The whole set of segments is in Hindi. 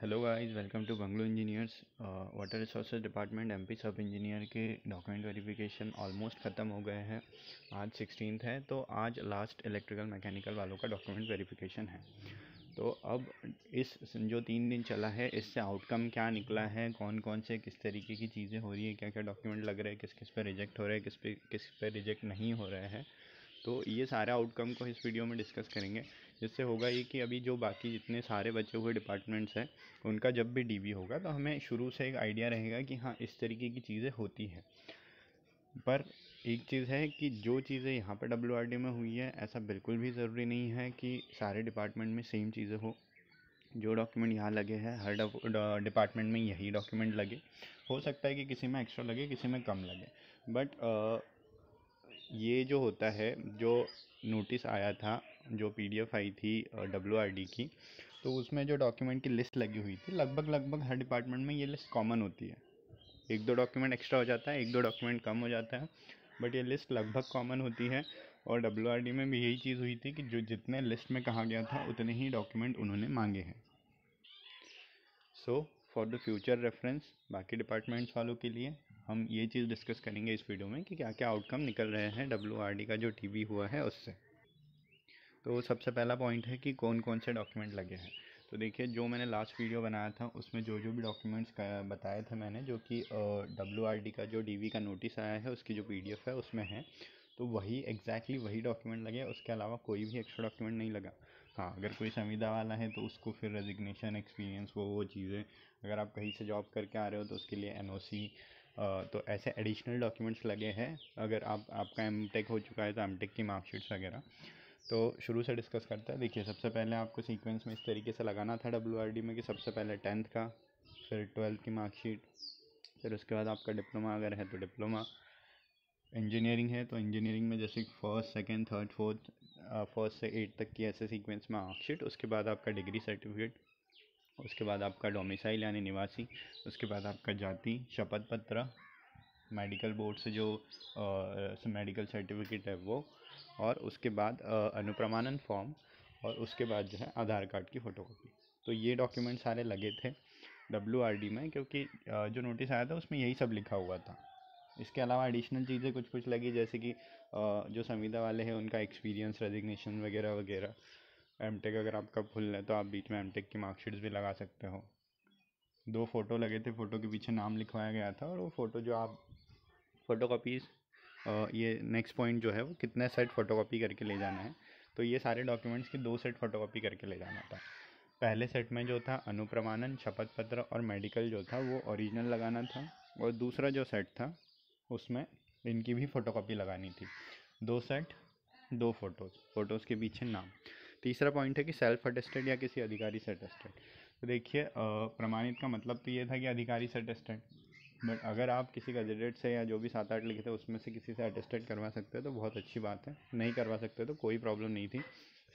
hello guys welcome to bungalow engineers water resources department MP sub engineer के डॉक्यूमेंट वेरिफिकेशन ऑलमोस्ट ख़त्म हो गए हैं आज सिक्सटीन है तो आज लास्ट इलेक्ट्रिकल मैकेनिकल वालों का डॉक्यूमेंट वेरिफिकेशन है तो अब इस जो तीन दिन चला है इससे आउटकम क्या निकला है कौन कौन से किस तरीके की चीज़ें हो रही है क्या क्या डॉक्यूमेंट लग रहे हैं किस किस पर रिजेक्ट हो रहे हैं किस पे किस पर रिजेक्ट नहीं हो रहे हैं तो ये सारे आउटकम को इस वीडियो में डिस्कस करेंगे जिससे होगा ये कि अभी जो बाकी जितने सारे बचे हुए डिपार्टमेंट्स हैं उनका जब भी डीवी होगा तो हमें शुरू से एक आइडिया रहेगा कि हाँ इस तरीके की चीज़ें होती हैं पर एक चीज़ है कि जो चीज़ें यहाँ पर डब्ल्यू में हुई है ऐसा बिल्कुल भी ज़रूरी नहीं है कि सारे डिपार्टमेंट में सेम चीज़ें हो जो डॉक्यूमेंट यहाँ लगे हैं हर डिपार्टमेंट में यही डॉक्यूमेंट लगे हो सकता है कि किसी में एक्स्ट्रा लगे किसी में कम लगे बट ये जो होता है जो नोटिस आया था जो पीडीएफ आई थी डी की तो उसमें जो डॉक्यूमेंट की लिस्ट लगी हुई थी लगभग लगभग हर डिपार्टमेंट में ये लिस्ट कॉमन होती है एक दो डॉक्यूमेंट एक्स्ट्रा हो जाता है एक दो डॉक्यूमेंट कम हो जाता है बट ये लिस्ट लगभग कॉमन होती है और डब्ल्यू में भी यही चीज़ हुई थी कि जो जितने लिस्ट में कहा गया था उतने ही डॉक्यूमेंट उन्होंने मांगे हैं so for the future reference बाकी डिपार्टमेंट्स वालों के लिए हम ये चीज़ डिस्कस करेंगे इस वीडियो में कि क्या क्या आउटकम निकल रहे हैं डब्ल्यू का जो टी हुआ है उससे तो सबसे पहला पॉइंट है कि कौन कौन से डॉक्यूमेंट लगे हैं तो देखिए जो मैंने लास्ट वीडियो बनाया था उसमें जो जो भी डॉक्यूमेंट्स बताए थे मैंने जो कि डब्ल्यू का जो डी का नोटिस आया है उसकी जो पी है उसमें है तो वही एग्जैक्टली exactly वही डॉक्यूमेंट लगे उसके अलावा कोई भी एक्स्ट्रा डॉक्यूमेंट नहीं लगा हाँ अगर कोई संविदा वाला है तो उसको फिर रेजिग्नेशन एक्सपीरियंस वो वो चीज़ें अगर आप कहीं से जॉब करके आ रहे हो तो उसके लिए एन तो ऐसे एडिशनल डॉक्यूमेंट्स लगे हैं अगर आप आपका एम टेक हो चुका है तो एम टेक की मार्कशीट्स वगैरह तो शुरू से डिस्कस करते हैं देखिए सबसे पहले आपको सीक्वेंस में इस तरीके से लगाना था डब्ल्यू में कि सबसे पहले टेंथ का फिर ट्वेल्थ की मार्कशीट फिर उसके बाद आपका डिप्लोमा अगर है तो डिप्लोमा इंजीनियरिंग है तो इंजीनियरिंग में जैसे first second third fourth first से एट तक की ऐसे सीक्वेंस में मार्कशीट उसके बाद आपका डिग्री सर्टिफिकेट उसके बाद आपका डोमिसाइल यानी निवासी उसके बाद आपका जाति शपथ पत्र मेडिकल बोर्ड से जो मेडिकल सर्टिफिकेट है वो और उसके बाद अनुप्रमाणन फॉर्म और उसके बाद जो है आधार कार्ड की फ़ोटोकॉपी तो ये डॉक्यूमेंट सारे लगे थे डब्ल्यू आर डी में क्योंकि जो नोटिस आया था उसमें यही सब लिखा हुआ था इसके अलावा एडिशनल चीज़ें कुछ कुछ लगी जैसे कि जो संविदा वाले हैं उनका एक्सपीरियंस रेजिग्नेशन वगैरह वगैरह एम टेक अगर आपका फुल है तो आप बीच में एम टेक की मार्कशीट्स भी लगा सकते हो दो फ़ोटो लगे थे फ़ोटो के पीछे नाम लिखवाया गया था और वो फ़ोटो जो आप फ़ोटो कापीज़ ये नेक्स्ट पॉइंट जो है वो कितने सेट फ़ोटो कापी करके ले जाना है तो ये सारे डॉक्यूमेंट्स के दो सेट फ़ोटो कापी करके ले जाना था पहले सेट में जो था अनुप्रमाणन शपथ पत्र और मेडिकल जो था वो ओरिजिनल लगाना था और दूसरा जो सेट था उसमें इनकी भी फ़ोटो कापी लगानी थी दो सेट दो फ़ोटोज़ फ़ोटोज़ के पीछे नाम तीसरा पॉइंट है कि सेल्फ अटेस्टेड या किसी अधिकारी से अटेस्टेड तो देखिए प्रमाणित का मतलब तो ये था कि अधिकारी से अटेस्टेड बट अगर आप किसी कैंडिडेट से या जो भी सात आठ लिखे थे उसमें से किसी से अटेस्टेड करवा सकते हो तो बहुत अच्छी बात है नहीं करवा सकते तो कोई प्रॉब्लम नहीं थी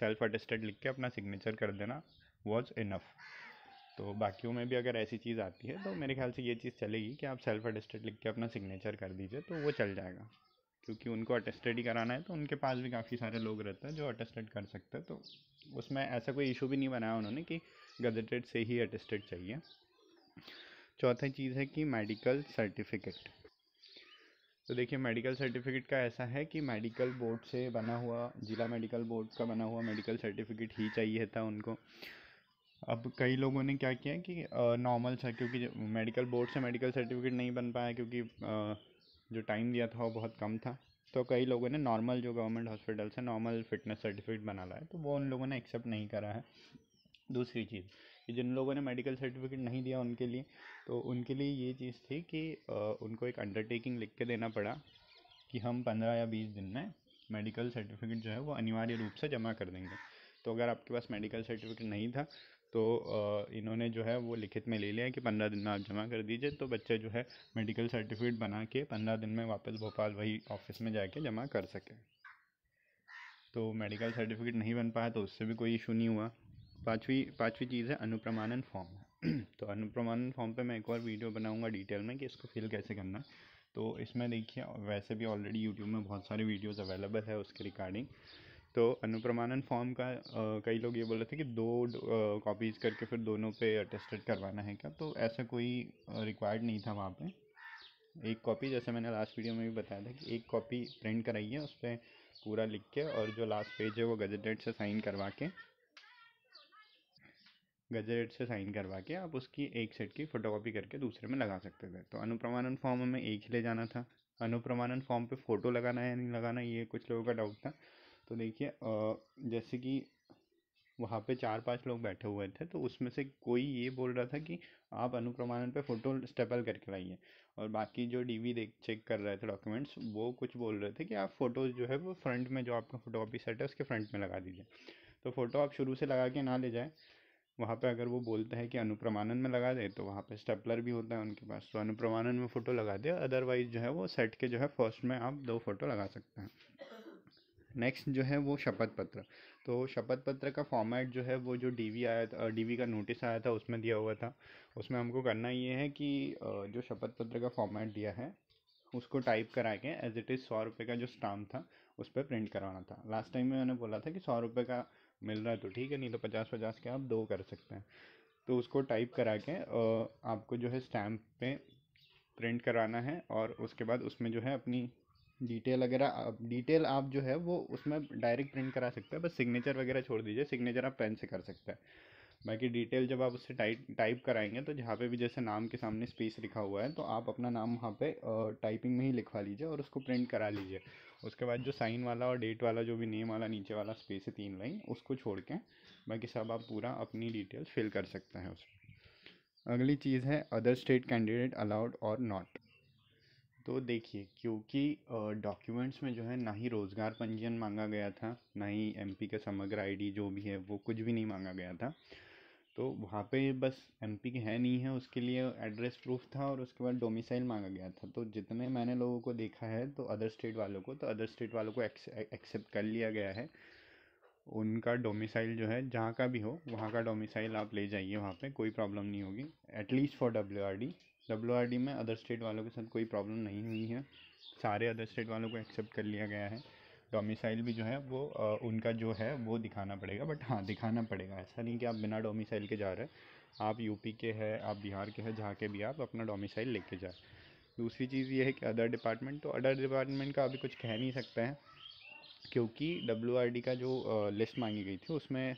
सेल्फ अटेस्टेड लिख के अपना सिग्नेचर कर देना वॉज इनफ तो बाकियों में भी अगर ऐसी चीज़ आती है तो मेरे ख्याल से ये चीज़ चलेगी कि आप सेल्फ अटेस्टेड लिख के अपना सिग्नेचर कर दीजिए तो वो चल जाएगा क्योंकि उनको अटेस्टेड ही कराना है तो उनके पास भी काफ़ी सारे लोग रहते हैं जो अटेस्टेड कर सकते हैं तो उसमें ऐसा कोई इशू भी नहीं बनाया उन्होंने कि गजटेड से ही अटेस्टेड चाहिए चौथा चीज़ है कि मेडिकल सर्टिफिकेट तो देखिए मेडिकल सर्टिफिकेट का ऐसा है कि मेडिकल बोर्ड से बना हुआ ज़िला मेडिकल बोर्ड का बना हुआ मेडिकल सर्टिफिकेट ही चाहिए था उनको अब कई लोगों ने क्या किया कि नॉर्मल सा क्योंकि मेडिकल बोर्ड से मेडिकल सर्टिफिकेट नहीं बन पाया क्योंकि जो टाइम दिया था वो बहुत कम था तो कई लोगों ने नॉर्मल जो गवर्नमेंट हॉस्पिटल से नॉर्मल फिटनेस सर्टिफिकेट बना लाया तो वो उन लोगों ने एक्सेप्ट नहीं करा है दूसरी चीज़ कि जिन लोगों ने मेडिकल सर्टिफिकेट नहीं दिया उनके लिए तो उनके लिए ये चीज़ थी कि उनको एक अंडरटेकिंग लिख के देना पड़ा कि हम पंद्रह या बीस दिन में मेडिकल सर्टिफिकेट जो है वो अनिवार्य रूप से जमा कर देंगे तो अगर आपके पास मेडिकल सर्टिफिकेट नहीं था तो इन्होंने जो है वो लिखित में ले लिया कि पंद्रह दिन में आप जमा कर दीजिए तो बच्चे जो है मेडिकल सर्टिफिकेट बना के पंद्रह दिन में वापस भोपाल वही ऑफिस में जाके जमा कर सकें तो मेडिकल सर्टिफिकेट नहीं बन पाया तो उससे भी कोई इशू नहीं हुआ पाँचवीं पाँचवीं चीज़ है अनुप्रमाणन फॉर्म तो अनुप्रमाणन फॉर्म पे मैं एक और वीडियो बनाऊंगा डिटेल में कि इसको फिल कैसे करना तो इसमें देखिए वैसे भी ऑलरेडी यूट्यूब में बहुत सारे वीडियोस अवेलेबल है उसके रिगार्डिंग तो अनुप्रमाणन फॉर्म का कई लोग ये बोल रहे थे कि दो कॉपीज़ करके फिर दोनों पे अटेस्टेड करवाना है क्या तो ऐसा कोई रिक्वायर्ड नहीं था वहाँ पे एक कॉपी जैसे मैंने लास्ट वीडियो में भी बताया था कि एक कॉपी प्रिंट कराइए उस पर पूरा लिख के और जो लास्ट पेज है वो गजटेड से साइन करवा के गजेट से साइन करवा के आप उसकी एक सेट की फ़ोटोकॉपी करके दूसरे में लगा सकते थे तो अनुप्रमाणन फॉर्म हमें एक ही ले जाना था अनुप्रमाणन फॉर्म पे फ़ोटो लगाना है या नहीं लगाना ये कुछ लोगों का डाउट था तो देखिए जैसे कि वहाँ पे चार पांच लोग बैठे हुए थे तो उसमें से कोई ये बोल रहा था कि आप अनुप्रमाणन पे फ़ोटो स्टेपल करके लाइए और बाकी जो डीवी देख चेक कर रहे थे डॉक्यूमेंट्स वो कुछ बोल रहे थे कि आप फ़ोटोज़ जो है वो फ्रंट में जो आपका फ़ोटो कॉपी सेट है उसके फ्रंट में लगा दीजिए तो फ़ोटो आप शुरू से लगा के ना ले जाएँ वहाँ पर अगर वो बोलते हैं कि अनुप्रमाणन में लगा दे तो वहाँ पर स्टेपलर भी होता है उनके पास तो अनुप्रमाणन में फ़ोटो लगा दे अदरवाइज़ जो है वो सेट के जो है फर्स्ट में आप दो फ़ोटो लगा सकते हैं नेक्स्ट जो है वो शपथ पत्र तो शपथ पत्र का फॉर्मेट जो है वो जो डीवी आया था डीवी का नोटिस आया था उसमें दिया हुआ था उसमें हमको करना ये है कि जो शपथ पत्र का फॉर्मेट दिया है उसको टाइप करा के एज इट इज़ सौ रुपये का जो स्टाम्प था उस पर प्रिंट करवाना था लास्ट टाइम में मैंने बोला था कि सौ रुपये का मिल रहा है तो ठीक है नहीं तो पचास पचास के आप दो कर सकते हैं तो उसको टाइप करा के आपको जो है स्टैम्प पे प्रिंट कराना है और उसके बाद उसमें जो है अपनी डिटेल वगैरह डिटेल आप जो है वो उसमें डायरेक्ट प्रिंट करा सकते हैं बस सिग्नेचर वगैरह छोड़ दीजिए सिग्नेचर आप पेन से कर सकते हैं बाकी डिटेल जब आप उससे टाइप टाइप कराएंगे तो जहाँ पे भी जैसे नाम के सामने स्पेस लिखा हुआ है तो आप अपना नाम वहाँ पे टाइपिंग में ही लिखवा लीजिए और उसको प्रिंट करा लीजिए उसके बाद जो साइन वाला और डेट वाला जो भी नेम वाला नीचे वाला स्पेस है तीन लाइन उसको छोड़ के बाकी सब आप पूरा अपनी डिटेल फिल कर सकते हैं उसमें अगली चीज़ है अदर स्टेट कैंडिडेट अलाउड और नॉट तो देखिए क्योंकि डॉक्यूमेंट्स में जो है ना ही रोज़गार पंजीयन मांगा गया था ना ही एमपी का समग्र आईडी जो भी है वो कुछ भी नहीं मांगा गया था तो वहाँ पे बस एमपी के है नहीं है उसके लिए एड्रेस प्रूफ था और उसके बाद डोमिसाइल मांगा गया था तो जितने मैंने लोगों को देखा है तो अदर स्टेट वालों को तो अदर स्टेट वालों को एक्सेप्ट कर लिया गया है उनका डोमिसाइल जो है जहाँ का भी हो वहाँ का डोमिसाइल आप ले जाइए वहाँ पे कोई प्रॉब्लम नहीं होगी at least for W R D W में अदर स्टेट वालों के साथ कोई प्रॉब्लम नहीं हुई है सारे अदर स्टेट वालों को एक्सेप्ट कर लिया गया है डोमिसाइल भी जो है वो आ, उनका जो है वो दिखाना पड़ेगा बट हाँ दिखाना पड़ेगा ऐसा नहीं कि आप बिना डोमिसाइल के जा रहे हैं आप यूपी के हैं आप बिहार के हैं जहाँ के भी आप अपना डोमिसाइल लेके जाए दूसरी चीज़ ये है कि अदर डिपार्टमेंट तो अदर डिपार्टमेंट का अभी कुछ कह नहीं सकते हैं क्योंकि डब्ल्यू का जो लिस्ट मांगी गई थी उसमें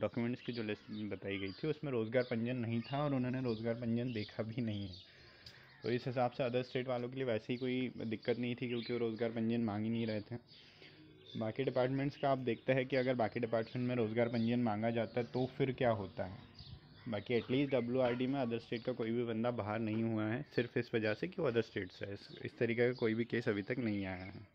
डॉक्यूमेंट्स की जो लिस्ट बताई गई थी उसमें रोज़गार पंजीयन नहीं था और उन्होंने रोज़गार पंजीयन देखा भी नहीं है तो इस हिसाब से अदर स्टेट वालों के लिए वैसे ही कोई दिक्कत नहीं थी क्योंकि वो रोज़गार पंजीयन मांग ही नहीं रहे थे बाकी डिपार्टमेंट्स का आप देखते हैं कि अगर बाकी डिपार्टमेंट में रोज़गार पंजीयन मांगा जाता है तो फिर क्या होता है बाकी एटलीस्ट डब्ल्यू में अदर स्टेट का कोई भी बंदा बाहर नहीं हुआ है सिर्फ इस वजह से कि वो अदर स्टेट्स है इस तरीके का कोई भी केस अभी तक नहीं आया है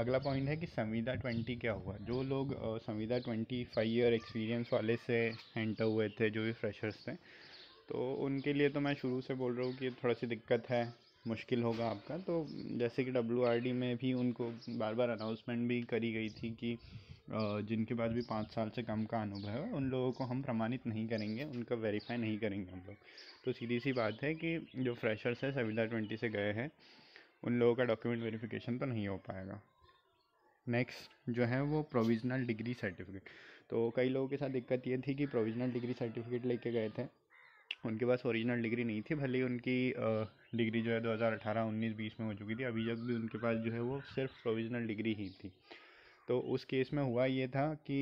अगला पॉइंट है कि संविदा ट्वेंटी क्या हुआ जो लोग संविदा ट्वेंटी फाइव ईयर एक्सपीरियंस वाले से एंटर हुए थे जो भी फ्रेशर्स थे तो उनके लिए तो मैं शुरू से बोल रहा हूँ कि थोड़ा सी दिक्कत है मुश्किल होगा आपका तो जैसे कि डब्ल्यू में भी उनको बार बार अनाउंसमेंट भी करी गई थी कि जिनके पास भी पाँच साल से कम का अनुभव है उन लोगों को हम प्रमाणित नहीं करेंगे उनका वेरीफाई नहीं करेंगे हम लोग तो सीधी सी बात है कि जो फ्रेशर्स हैं सविदा ट्वेंटी से गए हैं उन लोगों का डॉक्यूमेंट वेरिफिकेशन तो नहीं हो पाएगा नेक्स्ट जो है वो प्रोविज़नल डिग्री सर्टिफिकेट तो कई लोगों के साथ दिक्कत ये थी कि प्रोविज़नल डिग्री सर्टिफिकेट लेके गए थे उनके पास ओरिजिनल डिग्री नहीं थी भले ही उनकी डिग्री जो है 2018, 19, 20 में हो चुकी थी अभी जब भी उनके पास जो है वो सिर्फ प्रोविज़नल डिग्री ही थी तो उस केस में हुआ ये था कि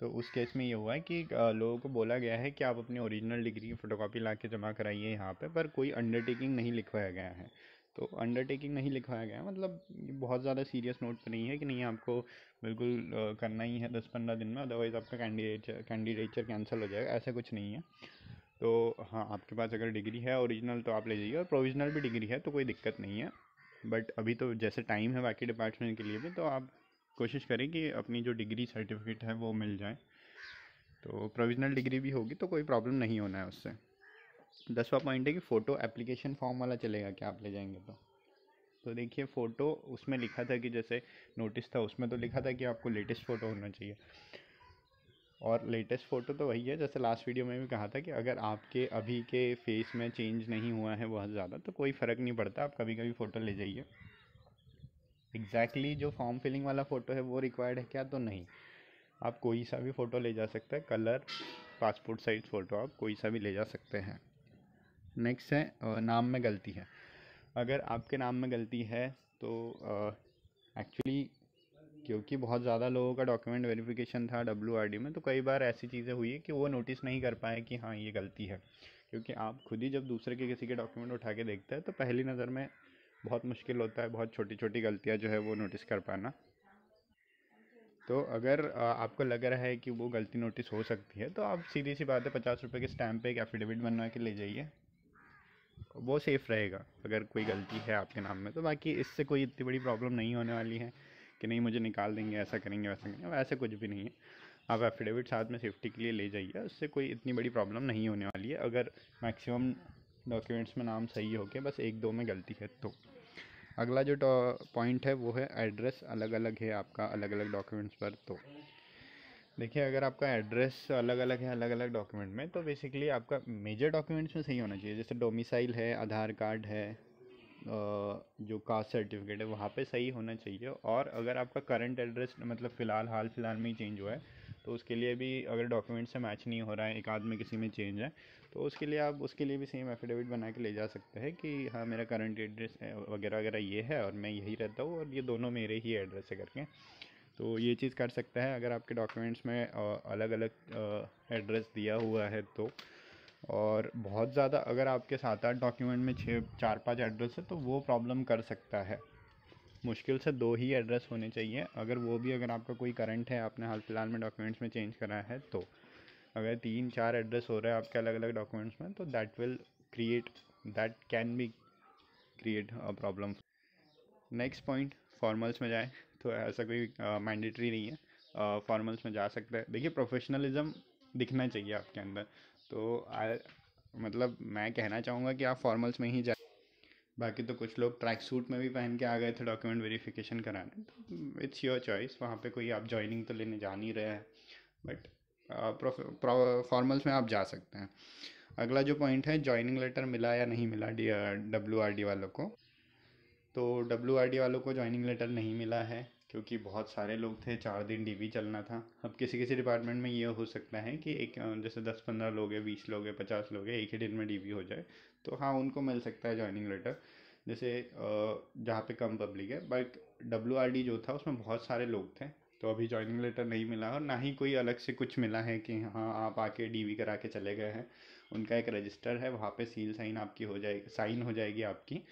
तो उस केस में ये हुआ है कि लोगों को बोला गया है कि आप अपनी ओरिजिनल डिग्री की फ़ोटोकॉपी ला के जमा कराइए यहाँ पे पर कोई अंडरटेकिंग नहीं लिखवाया गया है तो अंडरटेकिंग नहीं लिखवाया गया मतलब ये बहुत ज़्यादा सीरियस नोट पर नहीं है कि नहीं आपको बिल्कुल करना ही है दस पंद्रह दिन में अदरवाइज़ आपका कैंडिडेचर कैंडिडेचर कैंसिल हो जाएगा ऐसा कुछ नहीं है तो हाँ आपके पास अगर डिग्री है ओरिजिनल तो आप ले जाइए और प्रोविजनल भी डिग्री है तो कोई दिक्कत नहीं है बट अभी तो जैसे टाइम है बाकी डिपार्टमेंट के लिए भी तो आप कोशिश करें कि अपनी जो डिग्री सर्टिफिकेट है वो मिल जाए तो प्रोविजनल डिग्री भी होगी तो कोई प्रॉब्लम नहीं होना है उससे दसवा पॉइंट है कि फ़ोटो एप्लीकेशन फॉर्म वाला चलेगा क्या आप ले जाएंगे तो तो देखिए फ़ोटो उसमें लिखा था कि जैसे नोटिस था उसमें तो लिखा था कि आपको लेटेस्ट फ़ोटो होना चाहिए और लेटेस्ट फ़ोटो तो वही है जैसे लास्ट वीडियो में भी कहा था कि अगर आपके अभी के फेस में चेंज नहीं हुआ है बहुत ज़्यादा तो कोई फ़र्क नहीं पड़ता आप कभी कभी फ़ोटो ले जाइए एग्जैक्टली exactly जो फॉर्म फिलिंग वाला फ़ोटो है वो रिक्वायर्ड है क्या तो नहीं आप कोई सा भी फ़ोटो ले जा सकते हैं कलर पासपोर्ट साइज़ फ़ोटो आप कोई सा भी ले जा सकते हैं नेक्स्ट है नाम में गलती है अगर आपके नाम में गलती है तो एक्चुअली क्योंकि बहुत ज़्यादा लोगों का डॉक्यूमेंट वेरिफिकेशन था डब्ल्यू में तो कई बार ऐसी चीज़ें हुई कि वो नोटिस नहीं कर पाए कि हाँ ये गलती है क्योंकि आप खुद ही जब दूसरे के किसी के डॉक्यूमेंट उठा के देखते हैं तो पहली नज़र में बहुत मुश्किल होता है बहुत छोटी छोटी गलतियाँ जो है वो नोटिस कर पाना तो अगर आपको लग रहा है कि वो गलती नोटिस हो सकती है तो आप सीधी सी बात है पचास रुपये के स्टैम्प पे एक एफिडेविट बनवा के ले जाइए वो सेफ़ रहेगा अगर कोई गलती है आपके नाम में तो बाकी इससे कोई इतनी बड़ी प्रॉब्लम नहीं होने वाली है कि नहीं मुझे निकाल देंगे ऐसा करेंगे वैसा करेंगे वैसे कुछ भी नहीं है आप एफिडेविट साथ में सेफ्टी के लिए ले जाइए उससे कोई इतनी बड़ी प्रॉब्लम नहीं होने वाली है अगर मैक्सिमम डॉक्यूमेंट्स में नाम सही हो गया बस एक दो में गलती है तो अगला जो पॉइंट है वो है एड्रेस अलग अलग है आपका अलग अलग डॉक्यूमेंट्स पर तो देखिए अगर आपका एड्रेस अलग अलग है अलग अलग डॉक्यूमेंट में तो बेसिकली आपका मेजर डॉक्यूमेंट्स में सही होना चाहिए जैसे डोमिसाइल है आधार कार्ड है जो कास्ट सर्टिफिकेट है वहाँ पे सही होना चाहिए और अगर आपका करंट एड्रेस मतलब फ़िलहाल हाल फिलहाल में ही चेंज हुआ है तो उसके लिए भी अगर डॉक्यूमेंट से मैच नहीं हो रहा है एक आध में किसी में चेंज है तो उसके लिए आप उसके लिए भी सेम एफिडेविट बना के ले जा सकते हैं कि हाँ मेरा करंट एड्रेस वगैरह वगैरह ये है और मैं यही रहता हूँ और ये दोनों मेरे ही एड्रेस है करके तो ये चीज़ कर सकता है अगर आपके डॉक्यूमेंट्स में अलग अलग एड्रेस दिया हुआ है तो और बहुत ज़्यादा अगर आपके सात आठ डॉक्यूमेंट में छः चार पांच एड्रेस है तो वो प्रॉब्लम कर सकता है मुश्किल से दो ही एड्रेस होने चाहिए अगर वो भी अगर आपका कोई करंट है आपने हाल फिलहाल में डॉक्यूमेंट्स में चेंज कराया है तो अगर तीन चार एड्रेस हो रहे हैं आपके अलग अलग डॉक्यूमेंट्स में तो that will create that can be create a problem next point formals में जाएँ तो ऐसा कोई मैंडेटरी नहीं है फॉर्मल्स में जा सकते हैं देखिए प्रोफेशनलिज्म दिखना चाहिए आपके अंदर तो आ, मतलब मैं कहना चाहूँगा कि आप फॉर्मल्स में ही जाए बाकी तो कुछ लोग ट्रैक सूट में भी पहन के आ गए थे डॉक्यूमेंट वेरिफिकेशन कराने तो इट्स योर चॉइस वहाँ पे कोई आप ज्वाइनिंग तो लेने जा नहीं रहे हैं बट फॉर्मल्स में आप जा सकते हैं अगला जो पॉइंट है ज्वाइनिंग लेटर मिला या नहीं मिला डब्ल्यू आर डी वालों को तो डब्ल्यू आर डी वालों को ज्वाइनिंग लेटर नहीं मिला है क्योंकि बहुत सारे लोग थे चार दिन डी चलना था अब किसी किसी डिपार्टमेंट में ये हो सकता है कि एक जैसे दस पंद्रह लोग है बीस लोग है पचास लोग है एक ही दिन में डी हो जाए तो हाँ उनको मिल सकता है ज्वाइनिंग लेटर जैसे जहाँ पे कम पब्लिक है बट डब्ल्यू आर डी जो था उसमें बहुत सारे लोग थे तो अभी ज्वाइनिंग लेटर नहीं मिला और ना ही कोई अलग से कुछ मिला है कि हाँ आप आके डीवी करा के चले गए हैं उनका एक रजिस्टर है वहाँ पे सील साइन आपकी हो जाएगी साइन हो जाएगी आपकी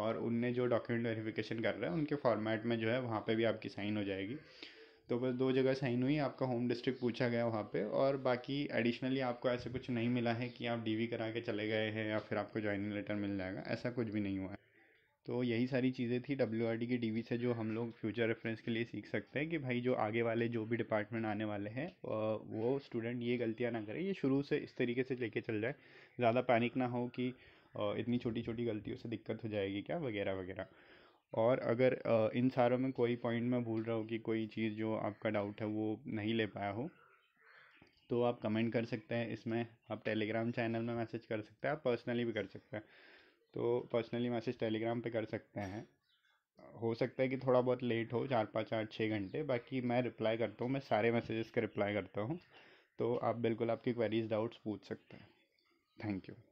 और उनने जो डॉक्यूमेंट वेरीफिकेशन कर रहा है उनके फॉर्मेट में जो है वहाँ पे भी आपकी साइन हो जाएगी तो बस दो जगह साइन हुई आपका होम डिस्ट्रिक्ट पूछा गया वहाँ पे और बाकी एडिशनली आपको ऐसे कुछ नहीं मिला है कि आप डीवी करा के चले गए हैं या फिर आपको ज्वाइनिंग लेटर मिल जाएगा ऐसा कुछ भी नहीं हुआ है तो यही सारी चीज़ें थी डब्ल्यू आर डी की डी से जो हम लोग फ्यूचर रेफरेंस के लिए सीख सकते हैं कि भाई जो आगे वाले जो भी डिपार्टमेंट आने वाले हैं वो स्टूडेंट ये गलतियाँ ना करें ये शुरू से इस तरीके से लेके चल जाए ज़्यादा पैनिक ना हो कि इतनी छोटी छोटी गलतियों से दिक्कत हो जाएगी क्या वगैरह वगैरह और अगर इन सारों में कोई पॉइंट मैं भूल रहा हूँ कि कोई चीज़ जो आपका डाउट है वो नहीं ले पाया हो तो आप कमेंट कर सकते हैं इसमें आप टेलीग्राम चैनल में मैसेज कर सकते हैं आप पर्सनली भी कर सकते हैं तो पर्सनली मैसेज टेलीग्राम पे कर सकते हैं हो सकता है कि थोड़ा बहुत लेट हो चार पाँच आठ छः घंटे बाकी मैं रिप्लाई करता हूँ मैं सारे मैसेजेस का रिप्लाई करता हूँ तो आप बिल्कुल आपकी क्वेरीज डाउट्स पूछ सकते हैं थैंक यू